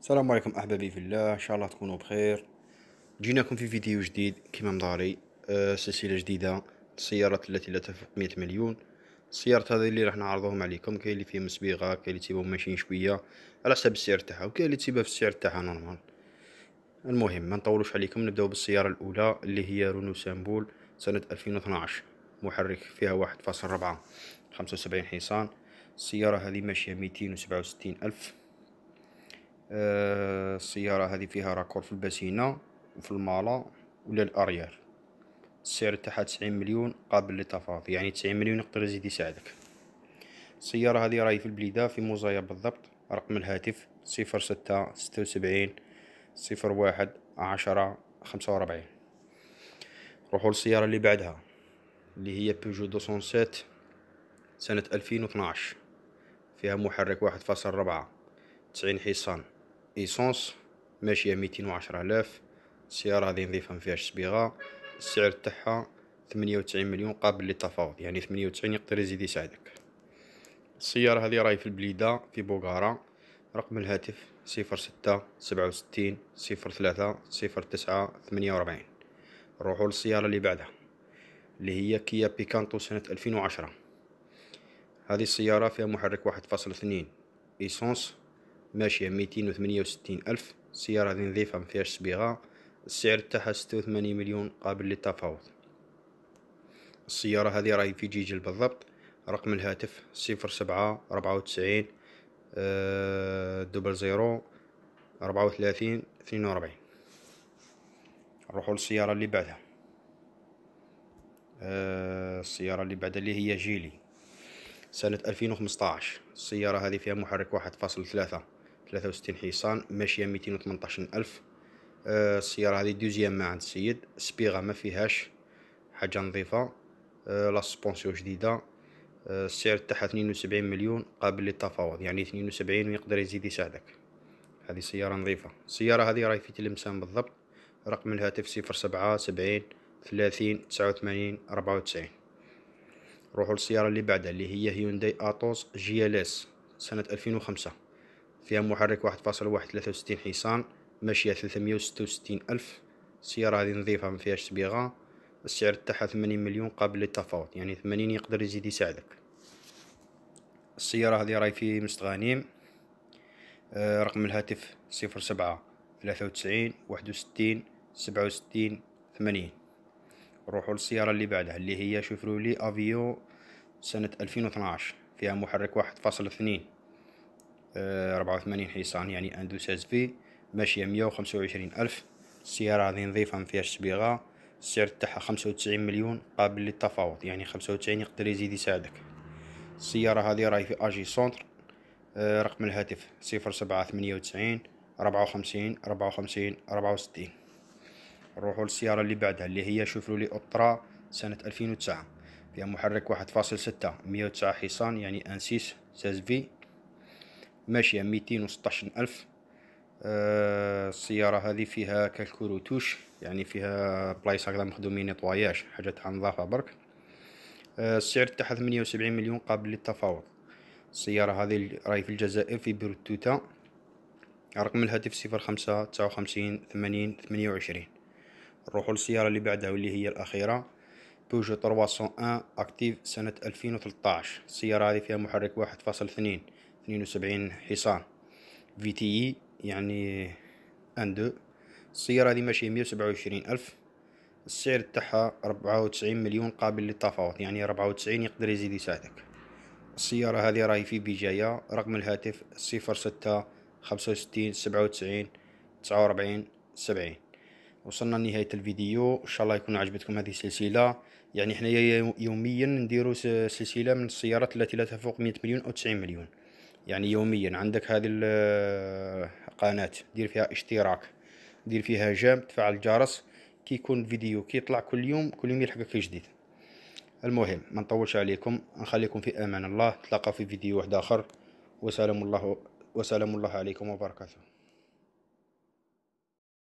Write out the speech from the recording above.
السلام عليكم احبابي في الله ان شاء الله تكونوا بخير جيناكم في فيديو جديد كما مداري أه سلسله جديده السيارات التي لا تفوق 100 مليون السيارات هذه اللي راح نعرضهم عليكم كاين اللي فيهم صبيغه كاين اللي تيبو ماشيين شويه على حسب السعر تاعها وكاين اللي تيبها في السعر تاعها نورمال المهم ما نطولوش عليكم نبداو بالسياره الاولى اللي هي رونو سامبول سنه 2012 محرك فيها 1.4 75 حصان السياره هذه ماشيه 267 الف آه، السيارة هذه فيها راكور في البسينة وفي المالا ولا الاريال السعر تاعها تسعين مليون قابل للتفاوض يعني تسعين مليون يقدر يزيد يساعدك السيارة هذه راهي في البليدة في موزايا بالضبط رقم الهاتف صفر ستة ستة وسبعين صفر واحد عشرة خمسة وربعين روحوا للسيارة اللي بعدها اللي هي بيجو دوسون سات سنة ألفين وثناش فيها محرك واحد فاصل ربعة تسعين حصان ايسونس ماشية ميتين وعشرة الاف السيارة هذه نظيفة مفيهاش صبيغة السعر تاعها ثمانية وتسعين مليون قابل للتفاوض يعني ثمانية وتسعين يقدر يزيد يساعدك السيارة هذه راهي في البليدة في بوكارا رقم الهاتف صفر ستة سبعة وستين صفر ثلاثة صفر تسعة ثمانية وربعين نروحو للسيارة اللي بعدها اللي هي كيا بيكانتو سنة ألفين وعشرة هذه السيارة فيها محرك واحد فاصل اثنين ايسونس ماشية ميتين وثمانية وستين ألف السيارة هذه نظيفة مفيهاش صبيغة السعر تاعها ستة وثمانين مليون قابل للتفاوض السيارة هذه راهي في جيجل بالضبط رقم الهاتف صفر سبعة ربعة وتسعين آه، دبل زيرو ربعة وثلاثين اثنين وأربعين نروحو للسيارة اللي بعدها آه، السيارة اللي بعدها اللي هي جيلي سنة ألفين وخمسطاعش السيارة هذه فيها محرك واحد فاصل ثلاثة 63 حصان ماشيه 218 الف آه، السياره هذه دوزيام ما عند السيد سبيغا ما فيهاش حاجه نظيفه آه، لا سبونسيو جديده آه، السعر تاعها 72 مليون قابل للتفاوض يعني 72 ويقدر يزيد يساعدك هذه سياره نظيفه السياره هذه راهي في تلمسان بالضبط رقم الهاتف 07 70 30 89 94 روحوا للسيارة اللي بعدها اللي هي هيونداي اتوس جي ال اس سنة 2005 فيها محرك واحد فاصل واحد ثلاثة وستين حصان ماشية ثلاثمية وستة وستين ألف السيارة هاذي نظيفة مفيهاش صبيغة السعر تاعها ثمانين مليون قابل للتفاوض يعني ثمانين يقدر يزيد يساعدك السيارة هاذي راي في مستغانيم آه رقم الهاتف صفر سبعة ثلاثة وتسعين واحد وستين سبعة وستين ثمانين نروحو للسيارة اللي بعدها اللي هي شوفرولي افيو سنة ألفين وثناعش فيها محرك واحد فاصل اثنين آه، ربعة 84 حصان يعني اندو ساز في ماشية مية وخمسة وعشرين ألف السيارة هذه نظيفة مفيهاش سبيغا السعر تاعها خمسة وتسعين مليون قابل للتفاوض يعني خمسة وتسعين يقدر يزيد يساعدك السيارة هذه راهي في أجي سونتر آه، رقم الهاتف صفر سبعة ثمانية وتسعين ربعة وخمسين ربعة وخمسين ربعة وستين نروحو للسيارة اللي بعدها اللي هي شوفلو لي أطرا سنة ألفين وتسعة فيها محرك واحد فاصل ستة مية وتسعة حصان يعني ان سيس ساز في ماشية ميتين وستاشر ألف آه، السيارة هذه فيها كالكروتوش يعني فيها بلايص هكذا مخدومين نطواياج حاجة تاع نظافة برك آه، السعر تاعها ثمانية وسبعين مليون قابل للتفاوض السيارة هذه راهي في الجزائر في توتا رقم الهاتف صفر خمسة تسعة وخمسين ثمانين ثمانية وعشرين نروحو للسيارة اللي بعدها واللي هي الأخيرة بوجو 301 أكتيف سنة ألفين وثلطاعش السيارة هذه فيها محرك واحد فاصل اثنين اثنين 72 حصان في تي اي يعني ان دو السيارة هذه ماشية مية وسبعة وعشرين ألف السعر تاعها ربعة وتسعين مليون قابل للتفاوض يعني ربعة وتسعين يقدر يزيد يساعدك السيارة هذه راهي في بجاية رقم الهاتف صفر ستة خمسة وستين سبعة وتسعين تسعة وأربعين سبعين وصلنا لنهاية الفيديو إن شاء الله يكون عجبتكم هذه السلسلة يعني حنايا يوميا نديرو سلسلة من السيارات التي لا تفوق مية مليون أو تسعين مليون يعني يوميا عندك هذه القناة دير فيها اشتراك دير فيها جام تفعل الجرس كي يكون فيديو كي يطلع كل يوم كل يوم يلحقك جديد المهم ما نطولش عليكم نخليكم في امان الله تلقى في فيديو واحد اخر وسلام الله وسلام الله عليكم وبركاته